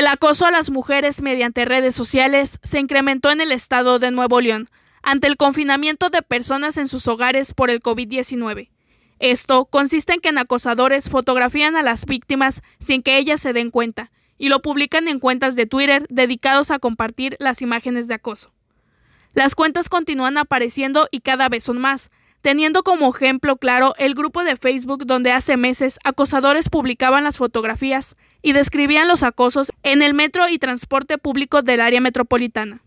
El acoso a las mujeres mediante redes sociales se incrementó en el estado de Nuevo León ante el confinamiento de personas en sus hogares por el COVID-19. Esto consiste en que en acosadores fotografían a las víctimas sin que ellas se den cuenta y lo publican en cuentas de Twitter dedicados a compartir las imágenes de acoso. Las cuentas continúan apareciendo y cada vez son más, teniendo como ejemplo claro el grupo de Facebook donde hace meses acosadores publicaban las fotografías y describían los acosos en el metro y transporte público del área metropolitana.